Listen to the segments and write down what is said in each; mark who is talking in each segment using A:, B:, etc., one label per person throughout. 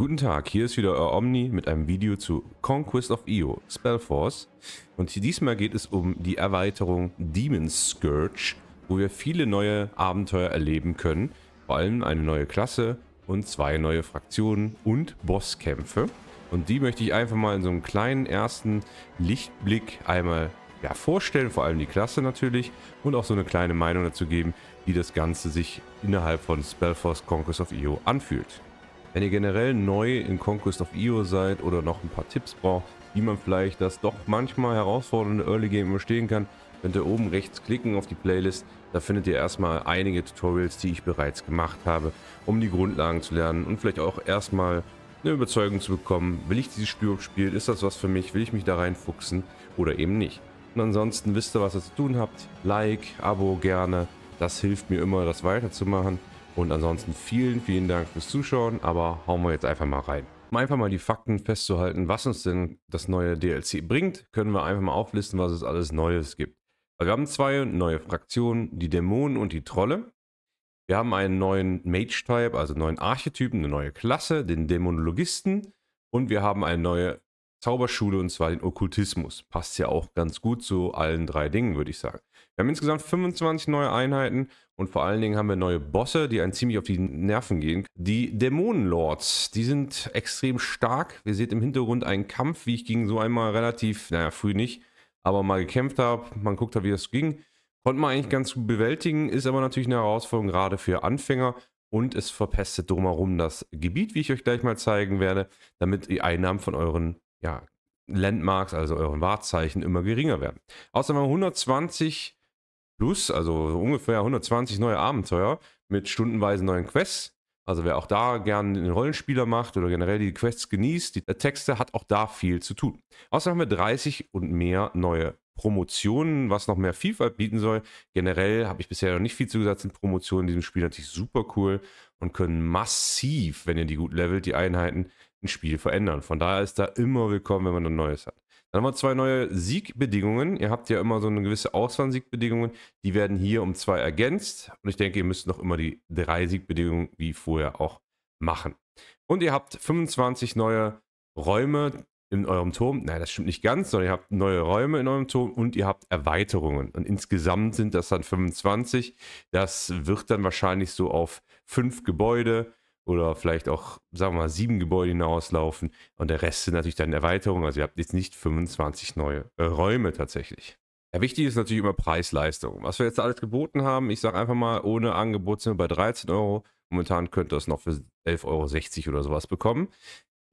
A: Guten Tag, hier ist wieder euer Omni mit einem Video zu Conquest of Io, Spellforce. Und diesmal geht es um die Erweiterung Demon Scourge, wo wir viele neue Abenteuer erleben können. Vor allem eine neue Klasse und zwei neue Fraktionen und Bosskämpfe. Und die möchte ich einfach mal in so einem kleinen ersten Lichtblick einmal ja, vorstellen, vor allem die Klasse natürlich. Und auch so eine kleine Meinung dazu geben, wie das Ganze sich innerhalb von Spellforce Conquest of Io anfühlt. Wenn ihr generell neu in Conquest of Io seid oder noch ein paar Tipps braucht, wie man vielleicht das doch manchmal herausfordernde Early Game überstehen kann, könnt ihr oben rechts klicken auf die Playlist. Da findet ihr erstmal einige Tutorials, die ich bereits gemacht habe, um die Grundlagen zu lernen und vielleicht auch erstmal eine Überzeugung zu bekommen, will ich dieses Spiel spielen, ist das was für mich, will ich mich da reinfuchsen oder eben nicht. Und ansonsten wisst ihr, was ihr zu tun habt. Like, Abo gerne, das hilft mir immer, das weiterzumachen. Und ansonsten vielen, vielen Dank fürs Zuschauen, aber hauen wir jetzt einfach mal rein. Um einfach mal die Fakten festzuhalten, was uns denn das neue DLC bringt, können wir einfach mal auflisten, was es alles Neues gibt. Also wir haben zwei neue Fraktionen, die Dämonen und die Trolle. Wir haben einen neuen Mage-Type, also einen neuen Archetypen, eine neue Klasse, den Dämonologisten. Und wir haben eine neue Zauberschule und zwar den Okkultismus. Passt ja auch ganz gut zu allen drei Dingen, würde ich sagen. Wir haben insgesamt 25 neue Einheiten und vor allen Dingen haben wir neue Bosse, die einen ziemlich auf die Nerven gehen. Die Dämonenlords, die sind extrem stark. Ihr seht im Hintergrund einen Kampf, wie ich gegen so einmal relativ, naja, früh nicht, aber mal gekämpft habe. Man guckt da, wie das ging. Konnte man eigentlich ganz gut bewältigen, ist aber natürlich eine Herausforderung, gerade für Anfänger. Und es verpestet drumherum das Gebiet, wie ich euch gleich mal zeigen werde, damit die Einnahmen von euren ja, Landmarks, also euren Wahrzeichen, immer geringer werden. Außerdem haben wir 120 plus, also ungefähr 120 neue Abenteuer mit stundenweise neuen Quests. Also wer auch da gerne den Rollenspieler macht oder generell die Quests genießt, die Texte hat auch da viel zu tun. Außerdem haben wir 30 und mehr neue Promotionen, was noch mehr Vielfalt bieten soll. Generell habe ich bisher noch nicht viel zugesagt, sind Promotionen in diesem Spiel natürlich super cool und können massiv, wenn ihr die gut levelt, die Einheiten im Spiel verändern. Von daher ist da immer willkommen, wenn man ein neues hat. Dann haben wir zwei neue Siegbedingungen. Ihr habt ja immer so eine gewisse Auswahl Siegbedingungen. Die werden hier um zwei ergänzt. Und ich denke, ihr müsst noch immer die drei Siegbedingungen wie vorher auch machen. Und ihr habt 25 neue Räume in eurem Turm. Nein, das stimmt nicht ganz, sondern ihr habt neue Räume in eurem Turm und ihr habt Erweiterungen. Und insgesamt sind das dann 25. Das wird dann wahrscheinlich so auf fünf Gebäude oder vielleicht auch, sagen wir mal, sieben Gebäude hinauslaufen und der Rest sind natürlich dann Erweiterungen. Also ihr habt jetzt nicht 25 neue äh, Räume tatsächlich. Ja, wichtig ist natürlich immer Preis-Leistung. Was wir jetzt alles geboten haben, ich sage einfach mal, ohne Angebot sind wir bei 13 Euro. Momentan könnt ihr es noch für 11,60 Euro oder sowas bekommen.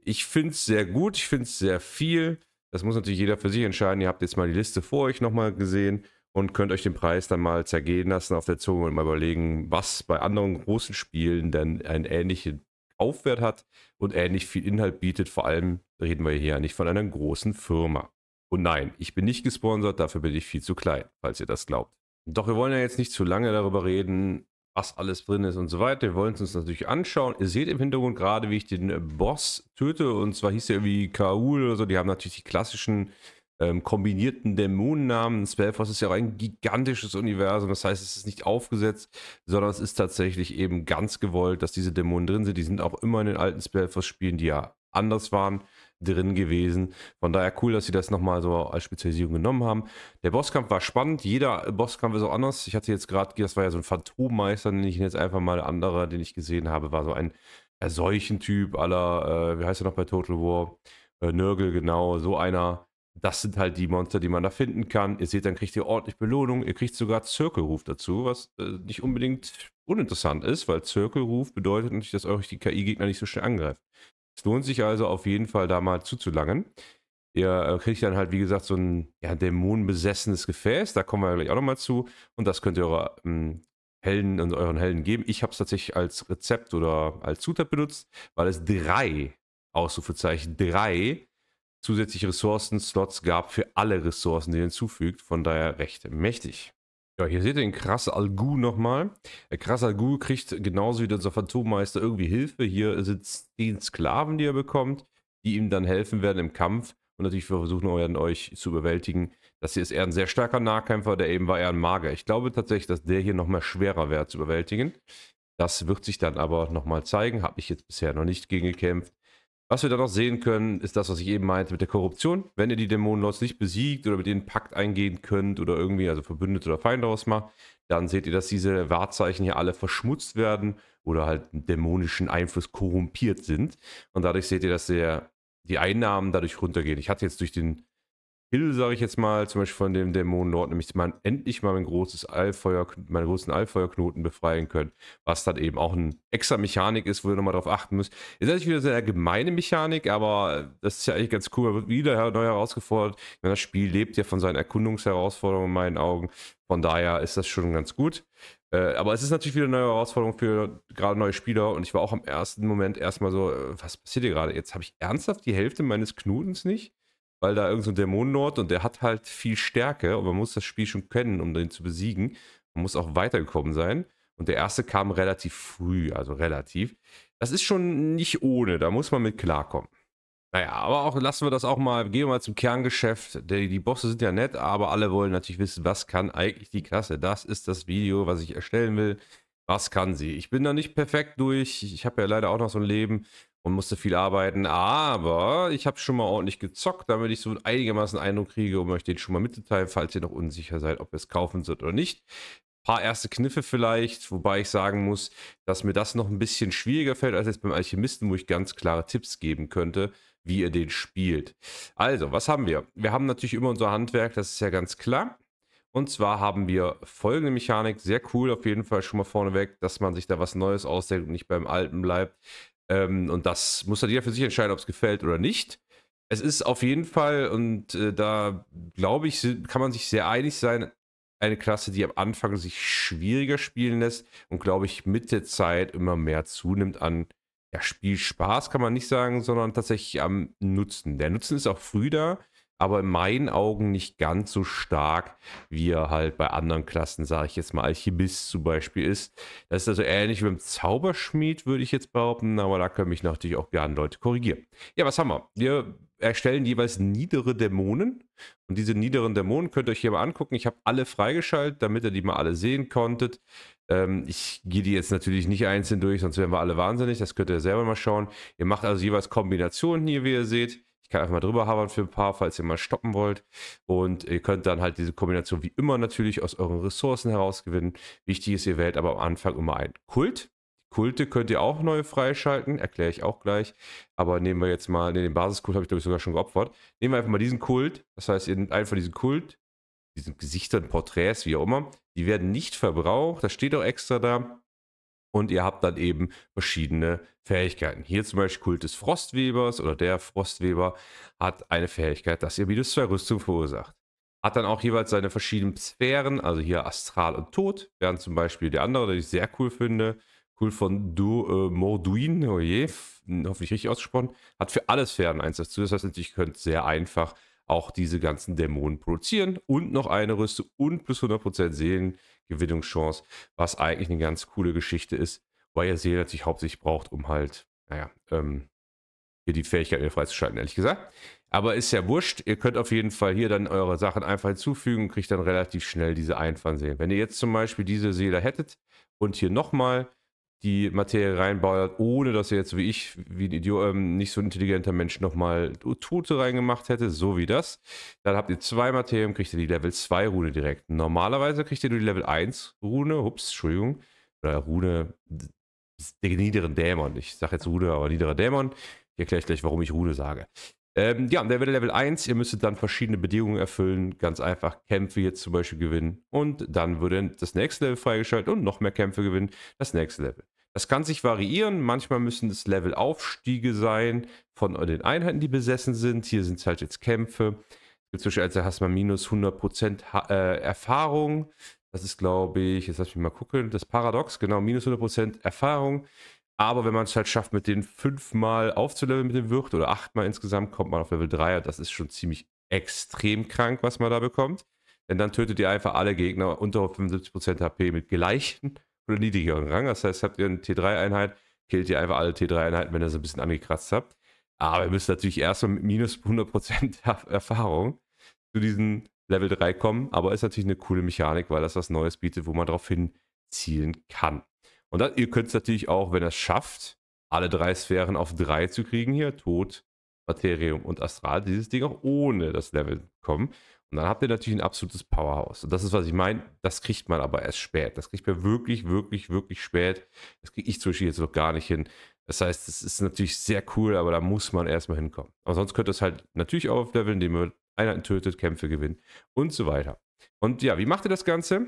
A: Ich finde es sehr gut, ich finde es sehr viel. Das muss natürlich jeder für sich entscheiden. Ihr habt jetzt mal die Liste vor euch nochmal gesehen und könnt euch den Preis dann mal zergehen lassen auf der Zunge und mal überlegen, was bei anderen großen Spielen dann einen ähnlichen Aufwert hat und ähnlich viel Inhalt bietet. Vor allem reden wir hier ja nicht von einer großen Firma. Und nein, ich bin nicht gesponsert, dafür bin ich viel zu klein, falls ihr das glaubt. Doch wir wollen ja jetzt nicht zu lange darüber reden, was alles drin ist und so weiter. Wir wollen es uns natürlich anschauen. Ihr seht im Hintergrund gerade, wie ich den Boss töte. Und zwar hieß er irgendwie Kaul oder so. Die haben natürlich die klassischen ähm, kombinierten Dämonennamen. Spellforce ist ja auch ein gigantisches Universum. Das heißt, es ist nicht aufgesetzt, sondern es ist tatsächlich eben ganz gewollt, dass diese Dämonen drin sind. Die sind auch immer in den alten Spellforce-Spielen, die ja anders waren, drin gewesen. Von daher cool, dass sie das nochmal so als Spezialisierung genommen haben. Der Bosskampf war spannend. Jeder Bosskampf ist auch anders. Ich hatte jetzt gerade, das war ja so ein Phantommeister, nenne ich ihn jetzt einfach mal. anderer, den ich gesehen habe, war so ein Erseuchentyp aller, äh, wie heißt er noch bei Total War? Äh, Nörgel, genau, so einer das sind halt die Monster, die man da finden kann. Ihr seht, dann kriegt ihr ordentlich Belohnung. Ihr kriegt sogar Zirkelruf dazu, was äh, nicht unbedingt uninteressant ist, weil Zirkelruf bedeutet natürlich, dass euch die KI-Gegner nicht so schnell angreift. Es lohnt sich also auf jeden Fall da mal zuzulangen. Ihr äh, kriegt dann halt, wie gesagt, so ein ja, dämonenbesessenes Gefäß. Da kommen wir gleich auch nochmal zu. Und das könnt ihr eurer ähm, Helden und euren Helden geben. Ich habe es tatsächlich als Rezept oder als Zutat benutzt, weil es drei, Ausrufezeichen, drei zusätzliche Ressourcen-Slots gab für alle Ressourcen, die er hinzufügt. Von daher recht mächtig. Ja, hier seht ihr den Krass Algu nochmal. Der Krass Algu kriegt genauso wie unser Phantommeister irgendwie Hilfe. Hier sind zehn Sklaven, die er bekommt, die ihm dann helfen werden im Kampf. Und natürlich versuchen wir euch zu überwältigen. Das hier ist eher ein sehr starker Nahkämpfer, der eben war eher ein Mager. Ich glaube tatsächlich, dass der hier nochmal schwerer wäre zu überwältigen. Das wird sich dann aber nochmal zeigen. Habe ich jetzt bisher noch nicht gegen gekämpft. Was wir dann noch sehen können, ist das, was ich eben meinte mit der Korruption. Wenn ihr die Dämonenlords nicht besiegt oder mit denen Pakt eingehen könnt oder irgendwie, also Verbündete oder Feinde ausmacht, dann seht ihr, dass diese Wahrzeichen hier alle verschmutzt werden oder halt dämonischen Einfluss korrumpiert sind. Und dadurch seht ihr, dass der, die Einnahmen dadurch runtergehen. Ich hatte jetzt durch den Hill, sage ich jetzt mal, zum Beispiel von dem Dämonenlord, nämlich man endlich mal mein großes Allfeuer, meinen großen Allfeuerknoten befreien können, was dann eben auch eine extra Mechanik ist, wo ihr nochmal drauf achten müsst. Ist eigentlich wieder sehr eine gemeine Mechanik, aber das ist ja eigentlich ganz cool. Man wird wieder neu herausgefordert. Das Spiel lebt ja von seinen Erkundungsherausforderungen in meinen Augen. Von daher ist das schon ganz gut. Äh, aber es ist natürlich wieder eine neue Herausforderung für gerade neue Spieler und ich war auch am ersten Moment erstmal so, äh, was passiert hier gerade? Jetzt habe ich ernsthaft die Hälfte meines Knotens nicht weil da irgend so ein Dämonenort und der hat halt viel Stärke und man muss das Spiel schon kennen, um den zu besiegen. Man muss auch weitergekommen sein. Und der erste kam relativ früh, also relativ. Das ist schon nicht ohne, da muss man mit klarkommen. Naja, aber auch lassen wir das auch mal, gehen wir mal zum Kerngeschäft. Die, die Bosse sind ja nett, aber alle wollen natürlich wissen, was kann eigentlich die Klasse? Das ist das Video, was ich erstellen will. Was kann sie? Ich bin da nicht perfekt durch. Ich habe ja leider auch noch so ein Leben und musste viel arbeiten. Aber ich habe schon mal ordentlich gezockt, damit ich so einigermaßen Eindruck kriege und möchte den schon mal mitteilen, falls ihr noch unsicher seid, ob ihr es kaufen sollt oder nicht. Ein paar erste Kniffe vielleicht, wobei ich sagen muss, dass mir das noch ein bisschen schwieriger fällt als jetzt beim Alchemisten, wo ich ganz klare Tipps geben könnte, wie ihr den spielt. Also, was haben wir? Wir haben natürlich immer unser Handwerk, das ist ja ganz klar. Und zwar haben wir folgende Mechanik, sehr cool auf jeden Fall schon mal vorneweg, dass man sich da was Neues ausdenkt und nicht beim Alten bleibt. Ähm, und das muss dann halt jeder für sich entscheiden, ob es gefällt oder nicht. Es ist auf jeden Fall, und äh, da glaube ich, kann man sich sehr einig sein, eine Klasse, die am Anfang sich schwieriger spielen lässt und glaube ich mit der Zeit immer mehr zunimmt an ja, Spielspaß, kann man nicht sagen, sondern tatsächlich am Nutzen. Der Nutzen ist auch früh da aber in meinen Augen nicht ganz so stark, wie er halt bei anderen Klassen, sage ich jetzt mal, Alchemist zum Beispiel ist. Das ist also ähnlich wie beim Zauberschmied, würde ich jetzt behaupten, aber da können mich natürlich auch gerne Leute korrigieren. Ja, was haben wir? Wir erstellen jeweils niedere Dämonen und diese niederen Dämonen könnt ihr euch hier mal angucken. Ich habe alle freigeschaltet, damit ihr die mal alle sehen konntet. Ähm, ich gehe die jetzt natürlich nicht einzeln durch, sonst wären wir alle wahnsinnig. Das könnt ihr selber mal schauen. Ihr macht also jeweils Kombinationen hier, wie ihr seht. Ich kann einfach mal drüber habern für ein paar, falls ihr mal stoppen wollt. Und ihr könnt dann halt diese Kombination wie immer natürlich aus euren Ressourcen herausgewinnen. Wichtig ist, ihr wählt aber am Anfang immer einen Kult. Kulte könnt ihr auch neu freischalten, erkläre ich auch gleich. Aber nehmen wir jetzt mal, ne, den Basiskult habe ich glaube ich sogar schon geopfert. Nehmen wir einfach mal diesen Kult. Das heißt, ihr nehmt einfach diesen Kult, diesen Gesichtern, Porträts, wie auch immer. Die werden nicht verbraucht, das steht auch extra da und ihr habt dann eben verschiedene Fähigkeiten. Hier zum Beispiel Kult des Frostwebers oder der Frostweber hat eine Fähigkeit, dass ihr minus zwei Rüstung verursacht. Hat dann auch jeweils seine verschiedenen Sphären, also hier Astral und Tod, während zum Beispiel der andere, den ich sehr cool finde, cool von du, äh, Morduin, oh je, hoffentlich richtig ausgesprochen, hat für alle Sphären eins dazu. Das heißt ihr könnt sehr einfach auch diese ganzen Dämonen produzieren und noch eine Rüste und plus 100% Seelengewinnungschance, was eigentlich eine ganz coole Geschichte ist, weil ihr Seelen natürlich hauptsächlich braucht, um halt, naja, ähm, hier die Fähigkeit wieder freizuschalten, ehrlich gesagt. Aber ist ja wurscht. Ihr könnt auf jeden Fall hier dann eure Sachen einfach hinzufügen und kriegt dann relativ schnell diese Einfahren sehen. Wenn ihr jetzt zum Beispiel diese Seele hättet und hier nochmal die Materie reinbaut, ohne dass er jetzt wie ich, wie ein Idiot, ähm, nicht so intelligenter Mensch nochmal Tote reingemacht hätte, so wie das. Dann habt ihr zwei Materien, kriegt ihr die Level 2 Rune direkt. Normalerweise kriegt ihr nur die Level 1 Rune, ups, Entschuldigung, oder Rune den niederen Dämon. Ich sage jetzt Rune, aber niederer Dämon. Ich erkläre gleich, warum ich Rune sage. Ähm, ja, der wäre Level 1. Ihr müsstet dann verschiedene Bedingungen erfüllen. Ganz einfach Kämpfe jetzt zum Beispiel gewinnen. Und dann würde das nächste Level freigeschaltet und noch mehr Kämpfe gewinnen. Das nächste Level. Das kann sich variieren. Manchmal müssen es Levelaufstiege sein von den Einheiten, die besessen sind. Hier sind es halt jetzt Kämpfe. Zwischen also hast du mal minus 100% ha äh, Erfahrung. Das ist, glaube ich, jetzt lass mich mal gucken, das Paradox, genau, minus 100% Erfahrung. Aber wenn man es halt schafft, mit den fünfmal aufzuleveln mit dem Wirt oder achtmal insgesamt, kommt man auf Level 3. Und Das ist schon ziemlich extrem krank, was man da bekommt. Denn dann tötet ihr einfach alle Gegner unter 75% HP mit gleichen oder niedrigeren Rang. Das heißt, habt ihr eine T3-Einheit, killt ihr einfach alle T3-Einheiten, wenn ihr so ein bisschen angekratzt habt. Aber ihr müsst natürlich erstmal mit minus 100% Erfahrung zu diesen Level 3 kommen. Aber ist natürlich eine coole Mechanik, weil das was Neues bietet, wo man darauf hin zielen kann. Und das, ihr könnt es natürlich auch, wenn ihr es schafft, alle drei Sphären auf drei zu kriegen hier, Tod, Materium und Astral, dieses Ding auch ohne das Level kommen. Und dann habt ihr natürlich ein absolutes Powerhouse. Und das ist, was ich meine. Das kriegt man aber erst spät. Das kriegt man wirklich, wirklich, wirklich spät. Das kriege ich zum Beispiel jetzt noch gar nicht hin. Das heißt, es ist natürlich sehr cool, aber da muss man erstmal hinkommen. Aber sonst könnt ihr es halt natürlich auch aufleveln, indem ihr Einheiten tötet, Kämpfe gewinnt und so weiter. Und ja, wie macht ihr das Ganze?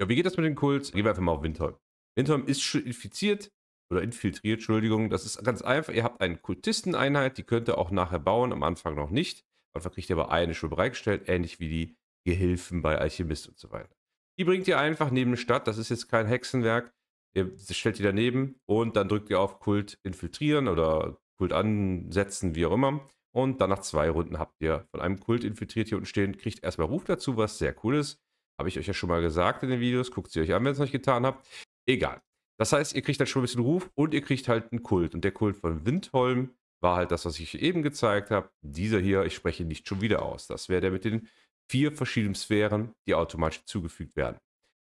A: Ja, wie geht das mit den Kults? Gehen wir einfach mal auf Windholm. Windholm ist schon infiziert oder infiltriert, Entschuldigung. Das ist ganz einfach. Ihr habt eine Kultisteneinheit, die könnt ihr auch nachher bauen, am Anfang noch nicht. Am Anfang kriegt ihr aber eine schon bereitgestellt, ähnlich wie die Gehilfen bei Alchemist und so weiter. Die bringt ihr einfach neben eine Stadt, das ist jetzt kein Hexenwerk. Ihr stellt die daneben und dann drückt ihr auf Kult infiltrieren oder Kult ansetzen, wie auch immer. Und dann nach zwei Runden habt ihr von einem Kult infiltriert hier unten stehen, kriegt erstmal Ruf dazu, was sehr cool ist. Habe ich euch ja schon mal gesagt in den Videos. Guckt sie euch an, wenn ihr es noch nicht getan habt. Egal. Das heißt, ihr kriegt halt schon ein bisschen Ruf und ihr kriegt halt einen Kult. Und der Kult von Windholm war halt das, was ich eben gezeigt habe. Dieser hier, ich spreche nicht schon wieder aus. Das wäre der mit den vier verschiedenen Sphären, die automatisch zugefügt werden.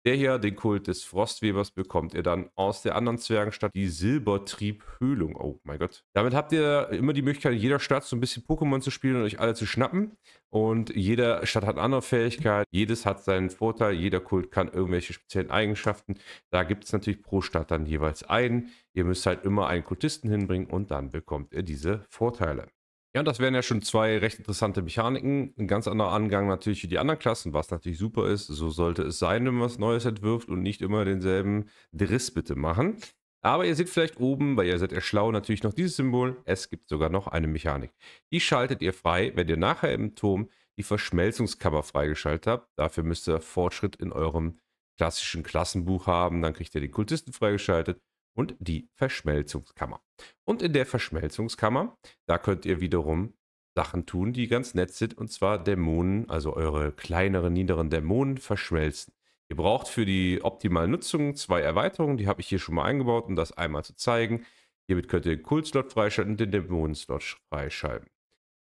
A: Der hier, den Kult des Frostwebers, bekommt ihr dann aus der anderen Zwergenstadt, die Silbertriebhöhlung. Oh mein Gott. Damit habt ihr immer die Möglichkeit, in jeder Stadt so ein bisschen Pokémon zu spielen und euch alle zu schnappen. Und jede Stadt hat eine andere Fähigkeit. Jedes hat seinen Vorteil. Jeder Kult kann irgendwelche speziellen Eigenschaften. Da gibt es natürlich pro Stadt dann jeweils einen. Ihr müsst halt immer einen Kultisten hinbringen und dann bekommt ihr diese Vorteile. Ja, und das wären ja schon zwei recht interessante Mechaniken. Ein ganz anderer Angang natürlich für die anderen Klassen, was natürlich super ist. So sollte es sein, wenn man was Neues entwirft und nicht immer denselben Driss bitte machen. Aber ihr seht vielleicht oben, weil ihr seid ja schlau, natürlich noch dieses Symbol. Es gibt sogar noch eine Mechanik. Die schaltet ihr frei, wenn ihr nachher im Turm die Verschmelzungskammer freigeschaltet habt. Dafür müsst ihr Fortschritt in eurem klassischen Klassenbuch haben. Dann kriegt ihr den Kultisten freigeschaltet und die Verschmelzungskammer. Und in der Verschmelzungskammer, da könnt ihr wiederum Sachen tun, die ganz nett sind, und zwar Dämonen, also eure kleineren, niederen Dämonen verschmelzen. Ihr braucht für die optimale Nutzung zwei Erweiterungen, die habe ich hier schon mal eingebaut, um das einmal zu zeigen. Hiermit könnt ihr den Kult-Slot freischalten und den Dämonen-Slot freischalten.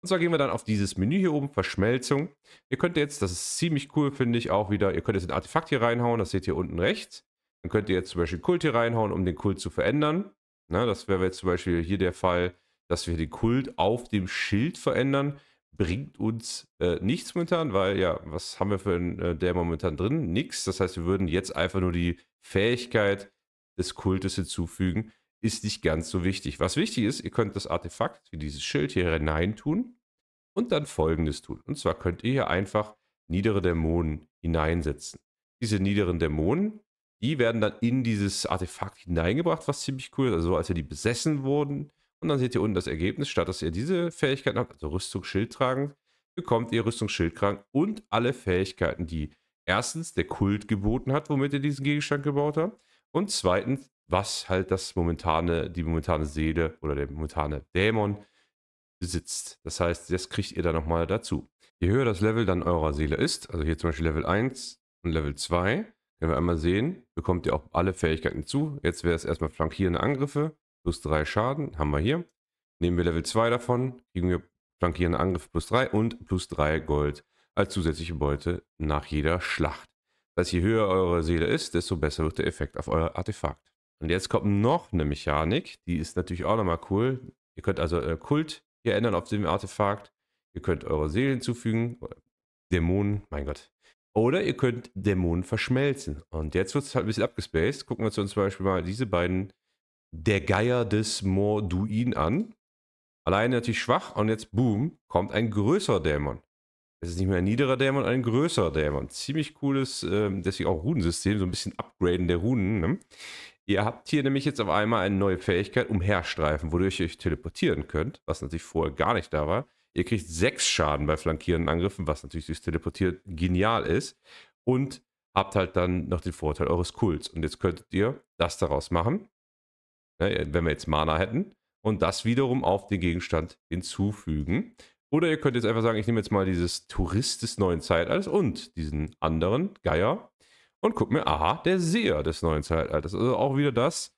A: Und zwar gehen wir dann auf dieses Menü hier oben, Verschmelzung. Ihr könnt jetzt, das ist ziemlich cool, finde ich auch wieder, ihr könnt jetzt ein Artefakt hier reinhauen, das seht ihr unten rechts. Dann könnt ihr jetzt zum Beispiel Kult hier reinhauen, um den Kult zu verändern. Na, das wäre jetzt zum Beispiel hier der Fall, dass wir den Kult auf dem Schild verändern. Bringt uns äh, nichts momentan, weil ja, was haben wir für einen äh, der momentan drin? Nix. Das heißt, wir würden jetzt einfach nur die Fähigkeit des Kultes hinzufügen. Ist nicht ganz so wichtig. Was wichtig ist, ihr könnt das Artefakt wie dieses Schild hier hinein tun und dann folgendes tun. Und zwar könnt ihr hier einfach niedere Dämonen hineinsetzen. Diese niederen Dämonen die werden dann in dieses Artefakt hineingebracht, was ziemlich cool ist. Also als ja die besessen wurden. Und dann seht ihr unten das Ergebnis. Statt dass ihr diese Fähigkeiten habt, also Rüstung, Schild tragen, bekommt ihr Rüstung, Schild tragen und alle Fähigkeiten, die erstens der Kult geboten hat, womit ihr diesen Gegenstand gebaut habt. Und zweitens, was halt das momentane, die momentane Seele oder der momentane Dämon besitzt. Das heißt, das kriegt ihr dann nochmal dazu. Je höher das Level dann eurer Seele ist, also hier zum Beispiel Level 1 und Level 2, wenn wir einmal sehen, bekommt ihr auch alle Fähigkeiten zu. Jetzt wäre es erstmal flankierende Angriffe, plus 3 Schaden, haben wir hier. Nehmen wir Level 2 davon, kriegen wir flankierende Angriffe plus 3 und plus 3 Gold als zusätzliche Beute nach jeder Schlacht. Das heißt, je höher eure Seele ist, desto besser wird der Effekt auf euer Artefakt. Und jetzt kommt noch eine Mechanik, die ist natürlich auch nochmal cool. Ihr könnt also euer Kult hier ändern auf dem Artefakt. Ihr könnt eure Seelen hinzufügen. Dämonen, mein Gott. Oder ihr könnt Dämonen verschmelzen. Und jetzt wird es halt ein bisschen abgespaced. Gucken wir uns zum Beispiel mal diese beiden Der Geier des Morduin an. Alleine natürlich schwach und jetzt boom, kommt ein größerer Dämon. Es ist nicht mehr ein niederer Dämon, ein größerer Dämon. Ziemlich cooles, ähm, deswegen auch Runensystem, so ein bisschen Upgraden der Runen. Ne? Ihr habt hier nämlich jetzt auf einmal eine neue Fähigkeit, Umherstreifen, wodurch ihr euch teleportieren könnt, was natürlich vorher gar nicht da war. Ihr kriegt sechs Schaden bei flankierenden Angriffen, was natürlich durchs Teleportiert genial ist. Und habt halt dann noch den Vorteil eures Kults. Und jetzt könntet ihr das daraus machen, ne, wenn wir jetzt Mana hätten, und das wiederum auf den Gegenstand hinzufügen. Oder ihr könnt jetzt einfach sagen, ich nehme jetzt mal dieses Tourist des neuen Zeitalters und diesen anderen Geier und guck mir, aha, der Seher des neuen Zeitalters. Also auch wieder das,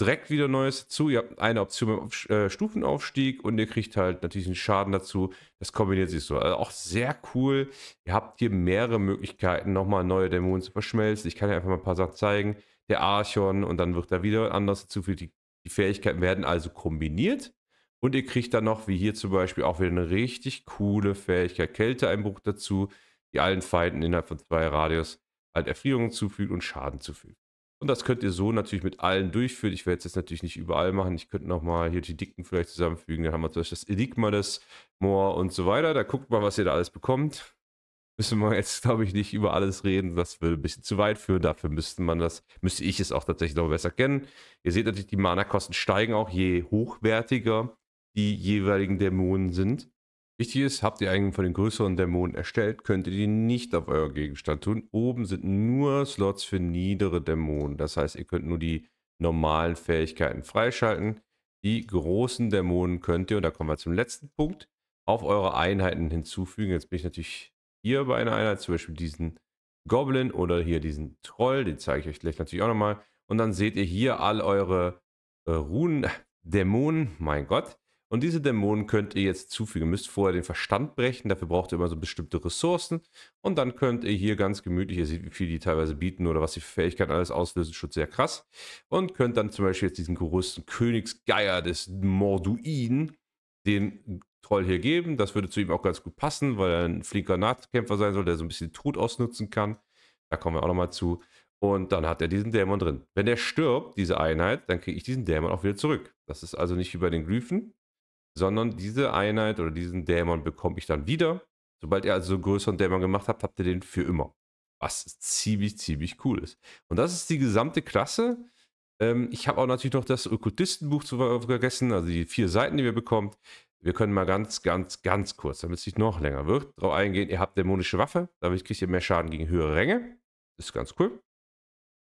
A: direkt wieder Neues dazu. Ihr habt eine Option mit äh, Stufenaufstieg und ihr kriegt halt natürlich einen Schaden dazu. Das kombiniert sich so. Also auch sehr cool. Ihr habt hier mehrere Möglichkeiten, nochmal neue Dämonen zu verschmelzen. Ich kann ja einfach mal ein paar Sachen zeigen. Der Archon und dann wird da wieder anders dazu. Die, die Fähigkeiten werden also kombiniert. Und ihr kriegt dann noch, wie hier zum Beispiel, auch wieder eine richtig coole Fähigkeit Kälteeinbruch dazu, die allen Feinden innerhalb von zwei Radius halt Erfrierungen zufügt und Schaden zufügt. Und das könnt ihr so natürlich mit allen durchführen. Ich werde es jetzt natürlich nicht überall machen. Ich könnte nochmal hier die Dicken vielleicht zusammenfügen. Dann haben wir zum Beispiel das Enigma das Moor und so weiter. Da guckt mal, was ihr da alles bekommt. Müssen wir jetzt, glaube ich, nicht über alles reden. Das würde ein bisschen zu weit führen. Dafür müsste man das, müsste ich es auch tatsächlich noch besser kennen. Ihr seht natürlich, die Mana-Kosten steigen auch, je hochwertiger die jeweiligen Dämonen sind. Wichtig ist, habt ihr einen von den größeren Dämonen erstellt, könnt ihr die nicht auf euer Gegenstand tun. Oben sind nur Slots für niedere Dämonen. Das heißt, ihr könnt nur die normalen Fähigkeiten freischalten. Die großen Dämonen könnt ihr, und da kommen wir zum letzten Punkt, auf eure Einheiten hinzufügen. Jetzt bin ich natürlich hier bei einer Einheit, zum Beispiel diesen Goblin oder hier diesen Troll, den zeige ich euch gleich natürlich auch nochmal. Und dann seht ihr hier all eure äh, Runen, Dämonen, mein Gott, und diese Dämonen könnt ihr jetzt zufügen. Ihr müsst vorher den Verstand brechen, dafür braucht ihr immer so bestimmte Ressourcen. Und dann könnt ihr hier ganz gemütlich, ihr seht, wie viel die teilweise bieten oder was die Fähigkeiten alles auslösen, schon sehr krass. Und könnt dann zum Beispiel jetzt diesen größten Königsgeier des Morduin, den Troll hier geben. Das würde zu ihm auch ganz gut passen, weil er ein flinker Nahtkämpfer sein soll, der so ein bisschen Tod ausnutzen kann. Da kommen wir auch nochmal zu. Und dann hat er diesen Dämon drin. Wenn er stirbt, diese Einheit, dann kriege ich diesen Dämon auch wieder zurück. Das ist also nicht wie bei den Glyphen sondern diese Einheit oder diesen Dämon bekomme ich dann wieder. Sobald ihr also einen größeren Dämon gemacht habt, habt ihr den für immer. Was ziemlich, ziemlich cool ist. Und das ist die gesamte Klasse. Ähm, ich habe auch natürlich noch das Okkultistenbuch zu vergessen, also die vier Seiten, die wir bekommt. Wir können mal ganz, ganz, ganz kurz, damit es nicht noch länger wird, darauf eingehen. Ihr habt dämonische Waffe, dadurch kriegt ihr mehr Schaden gegen höhere Ränge. Ist ganz cool.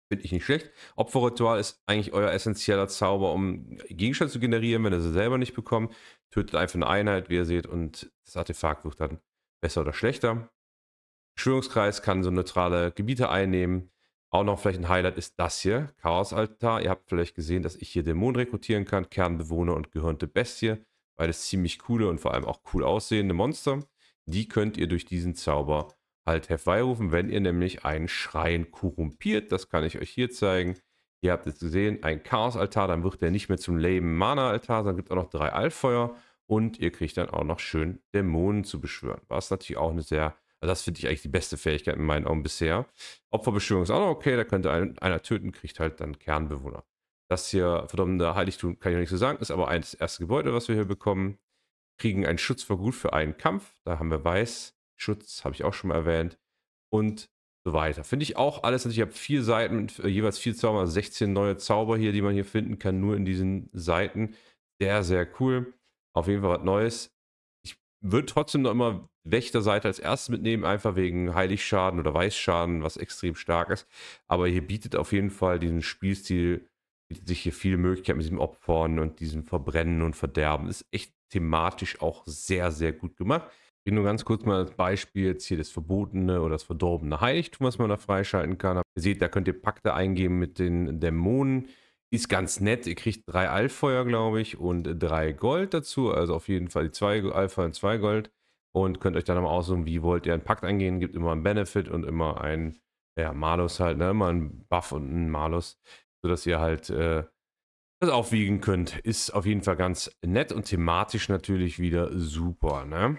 A: Finde ich nicht schlecht. Opferritual ist eigentlich euer essentieller Zauber, um Gegenstände zu generieren, wenn ihr sie selber nicht bekommt. Tötet einfach eine Einheit, wie ihr seht, und das Artefakt wird dann besser oder schlechter. Schwörungskreis kann so neutrale Gebiete einnehmen. Auch noch vielleicht ein Highlight ist das hier, Chaosaltar. Ihr habt vielleicht gesehen, dass ich hier Dämonen rekrutieren kann, Kernbewohner und gehörnte Bestie. Beides ziemlich coole und vor allem auch cool aussehende Monster. Die könnt ihr durch diesen Zauber halt Hefwei rufen, wenn ihr nämlich einen Schrein korrumpiert. Das kann ich euch hier zeigen. Ihr habt jetzt gesehen, ein Chaos-Altar, dann wird der nicht mehr zum Leben Mana-Altar, sondern gibt auch noch drei Altfeuer und ihr kriegt dann auch noch schön Dämonen zu beschwören. Was natürlich auch eine sehr, also das finde ich eigentlich die beste Fähigkeit in meinen Augen bisher. Opferbeschwörung ist auch noch okay, da könnte ein, einer töten, kriegt halt dann Kernbewohner. Das hier, verdammte Heiligtum, kann ich noch nicht so sagen, ist aber eins das erste Gebäude, was wir hier bekommen. Kriegen einen Schutz vor gut für einen Kampf, da haben wir weiß. Schutz, habe ich auch schon mal erwähnt. Und so weiter. Finde ich auch alles. Also ich habe vier Seiten mit äh, jeweils vier Zauber, also 16 neue Zauber hier, die man hier finden kann, nur in diesen Seiten. Sehr, sehr cool. Auf jeden Fall was Neues. Ich würde trotzdem noch immer Wächterseite als erstes mitnehmen, einfach wegen Heiligschaden oder Weißschaden, was extrem stark ist. Aber hier bietet auf jeden Fall diesen Spielstil, bietet sich hier viele Möglichkeiten mit diesem Opfern und diesem Verbrennen und Verderben. Ist echt thematisch auch sehr, sehr gut gemacht nur ganz kurz mal als Beispiel jetzt hier das verbotene oder das verdorbene Heiligtum, was man da freischalten kann. Ihr seht, da könnt ihr Pakte eingeben mit den Dämonen. Ist ganz nett. Ihr kriegt drei Alfeuer, glaube ich, und drei Gold dazu. Also auf jeden Fall die zwei Alpha und zwei Gold. Und könnt euch dann nochmal aussuchen, wie wollt ihr einen Pakt eingehen. Gibt immer einen Benefit und immer einen ja, Malus halt. Ne? Immer einen Buff und einen Malus. Sodass ihr halt äh, das aufwiegen könnt. Ist auf jeden Fall ganz nett und thematisch natürlich wieder super. Ne?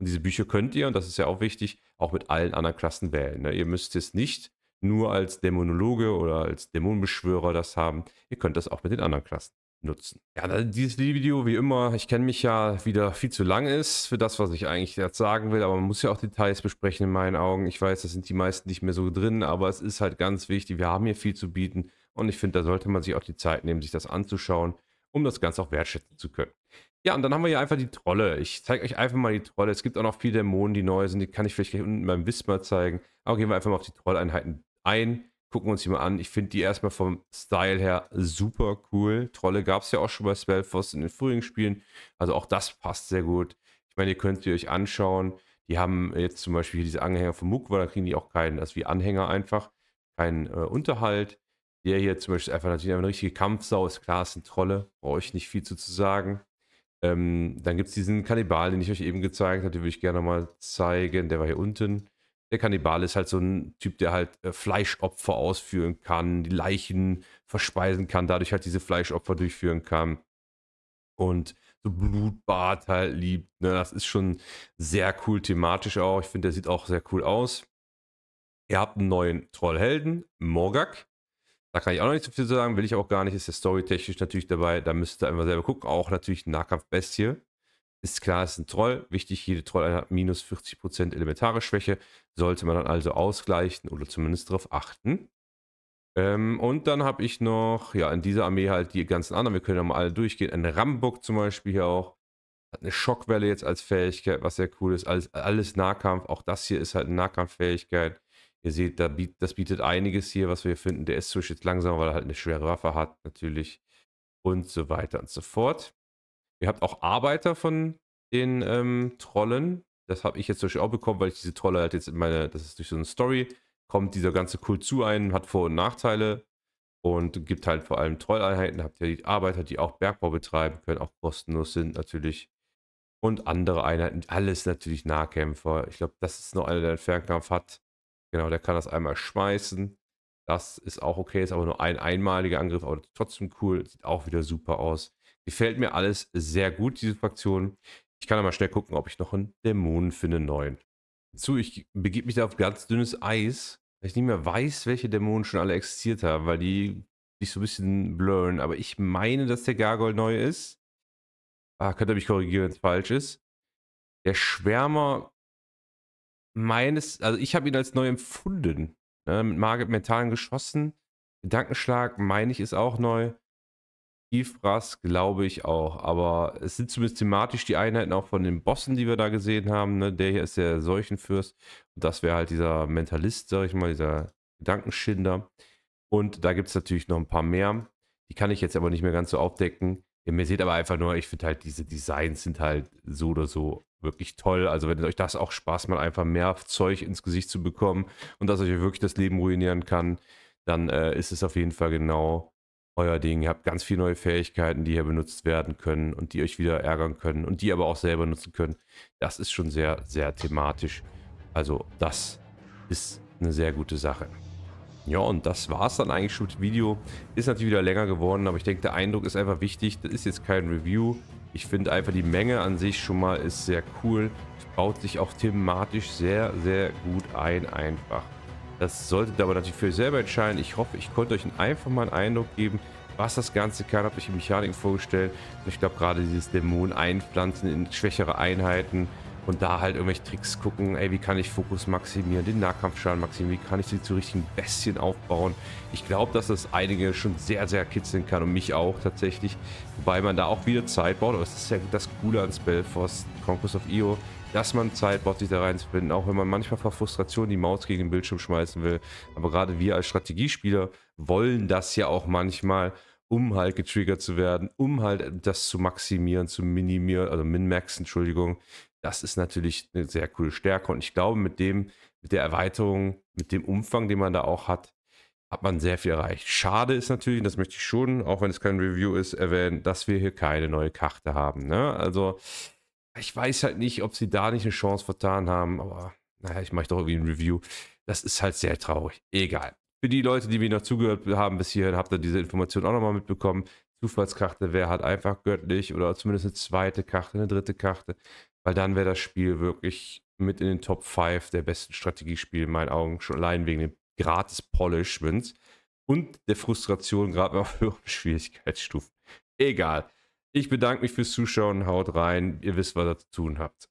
A: Und diese Bücher könnt ihr, und das ist ja auch wichtig, auch mit allen anderen Klassen wählen. Ne? Ihr müsst es nicht nur als Dämonologe oder als Dämonenbeschwörer das haben. Ihr könnt das auch mit den anderen Klassen nutzen. Ja, dieses Video, wie immer, ich kenne mich ja wieder viel zu lang ist für das, was ich eigentlich jetzt sagen will, aber man muss ja auch Details besprechen in meinen Augen. Ich weiß, das sind die meisten nicht mehr so drin, aber es ist halt ganz wichtig. Wir haben hier viel zu bieten und ich finde, da sollte man sich auch die Zeit nehmen, sich das anzuschauen, um das Ganze auch wertschätzen zu können. Ja, und dann haben wir hier einfach die Trolle. Ich zeige euch einfach mal die Trolle. Es gibt auch noch viele Dämonen, die neu sind. Die kann ich vielleicht gleich unten beim Wismar zeigen. Aber gehen wir einfach mal auf die Trolleinheiten ein. Gucken uns die mal an. Ich finde die erstmal vom Style her super cool. Trolle gab es ja auch schon bei Spellforce in den früheren Spielen. Also auch das passt sehr gut. Ich meine, ihr könnt sie euch anschauen. Die haben jetzt zum Beispiel hier diese Anhänger von weil da kriegen die auch keinen, also wie Anhänger einfach, keinen äh, Unterhalt. Der hier zum Beispiel ist einfach natürlich eine richtige Kampfsau, ist klar, ist ein Trolle, brauche ich nicht viel zu, zu sagen. Ähm, dann gibt es diesen Kannibal, den ich euch eben gezeigt habe, den würde ich gerne mal zeigen. Der war hier unten. Der Kannibal ist halt so ein Typ, der halt äh, Fleischopfer ausführen kann, die Leichen verspeisen kann, dadurch halt diese Fleischopfer durchführen kann. Und so Blutbad halt liebt. Ne? Das ist schon sehr cool thematisch auch. Ich finde, der sieht auch sehr cool aus. Ihr habt einen neuen Trollhelden, Morgak. Da kann ich auch noch nicht so viel sagen, will ich auch gar nicht. Ist ja storytechnisch natürlich dabei. Da müsst ihr einfach selber gucken. Auch natürlich Nahkampfbestie. Ist klar, ist ein Troll. Wichtig, jede Troll hat minus 40% elementare Schwäche. Sollte man dann also ausgleichen oder zumindest darauf achten. Ähm, und dann habe ich noch, ja, in dieser Armee halt die ganzen anderen. Wir können ja mal alle durchgehen. Ein Rambuk zum Beispiel hier auch. Hat eine Schockwelle jetzt als Fähigkeit, was sehr cool ist. Alles, alles Nahkampf. Auch das hier ist halt eine Nahkampffähigkeit. Ihr seht, da biet, das bietet einiges hier, was wir hier finden. Der ist jetzt langsam, weil er halt eine schwere Waffe hat, natürlich. Und so weiter und so fort. Ihr habt auch Arbeiter von den ähm, Trollen. Das habe ich jetzt zum auch bekommen, weil ich diese Trolle halt jetzt in meine, das ist durch so eine Story, kommt dieser ganze Kult zu ein, hat Vor- und Nachteile und gibt halt vor allem Trolleinheiten. Habt ihr die Arbeiter, die auch Bergbau betreiben können, auch kostenlos sind natürlich. Und andere Einheiten, alles natürlich Nahkämpfer. Ich glaube, das ist noch einer, der einen Fernkampf hat. Genau, der kann das einmal schmeißen. Das ist auch okay, ist aber nur ein einmaliger Angriff, aber trotzdem cool. Sieht auch wieder super aus. Gefällt mir alles sehr gut, diese Fraktion. Ich kann aber schnell gucken, ob ich noch einen Dämonen finde, neuen. Zu, ich begebe mich da auf ganz dünnes Eis, weil ich nicht mehr weiß, welche Dämonen schon alle existiert haben, weil die sich so ein bisschen blurren. Aber ich meine, dass der Gargoyle neu ist. Ah, könnt ihr mich korrigieren, wenn es falsch ist. Der Schwärmer meines, also ich habe ihn als neu empfunden. Ne? Mit Margit Mentalen geschossen. Gedankenschlag, meine ich, ist auch neu. Tiefrass glaube ich auch, aber es sind zumindest thematisch die Einheiten auch von den Bossen, die wir da gesehen haben. Ne? Der hier ist der Seuchenfürst und das wäre halt dieser Mentalist, sage ich mal, dieser Gedankenschinder. Und da gibt es natürlich noch ein paar mehr. Die kann ich jetzt aber nicht mehr ganz so aufdecken. Ihr ja, seht aber einfach nur, ich finde halt, diese Designs sind halt so oder so wirklich toll. Also wenn euch das auch Spaß macht, einfach mehr Zeug ins Gesicht zu bekommen und dass euch wirklich das Leben ruinieren kann, dann äh, ist es auf jeden Fall genau euer Ding. Ihr habt ganz viele neue Fähigkeiten, die hier benutzt werden können und die euch wieder ärgern können und die aber auch selber nutzen können. Das ist schon sehr, sehr thematisch. Also das ist eine sehr gute Sache. Ja, und das war's dann eigentlich schon mit Video. Ist natürlich wieder länger geworden, aber ich denke, der Eindruck ist einfach wichtig. Das ist jetzt kein Review. Ich finde einfach die Menge an sich schon mal ist sehr cool. Baut sich auch thematisch sehr, sehr gut ein einfach. Das solltet ihr aber natürlich für euch selber entscheiden. Ich hoffe, ich konnte euch einfach mal einen Eindruck geben, was das Ganze kann. Habe ich die Mechaniken vorgestellt. Ich glaube, gerade dieses Dämonen einpflanzen in schwächere Einheiten und da halt irgendwelche Tricks gucken, ey, wie kann ich Fokus maximieren, den Nahkampfschaden maximieren, wie kann ich sie zu richtigen Bestien aufbauen. Ich glaube, dass das einige schon sehr, sehr kitzeln kann und mich auch tatsächlich. Wobei man da auch wieder Zeit baut, aber es ist ja das Coole an Spellforce Conquest of Io, dass man Zeit braucht, sich da reinzubinden, auch wenn man manchmal vor Frustration die Maus gegen den Bildschirm schmeißen will. Aber gerade wir als Strategiespieler wollen das ja auch manchmal, um halt getriggert zu werden, um halt das zu maximieren, zu minimieren, also min-maxen, Entschuldigung, das ist natürlich eine sehr coole Stärke. Und ich glaube, mit dem, mit der Erweiterung, mit dem Umfang, den man da auch hat, hat man sehr viel erreicht. Schade ist natürlich, das möchte ich schon, auch wenn es kein Review ist, erwähnen, dass wir hier keine neue Karte haben. Ne? Also, ich weiß halt nicht, ob sie da nicht eine Chance vertan haben, aber naja, ich mache doch irgendwie ein Review. Das ist halt sehr traurig. Egal. Für die Leute, die mir noch zugehört haben bis hierhin, habt ihr diese Information auch nochmal mitbekommen. Zufallskarte wäre halt einfach göttlich oder zumindest eine zweite Karte, eine dritte Karte. Weil dann wäre das Spiel wirklich mit in den Top 5 der besten Strategiespiele in meinen Augen, schon allein wegen dem gratis Polishments und der Frustration gerade auf höheren Schwierigkeitsstufen. Egal. Ich bedanke mich fürs Zuschauen, haut rein, ihr wisst, was ihr zu tun habt.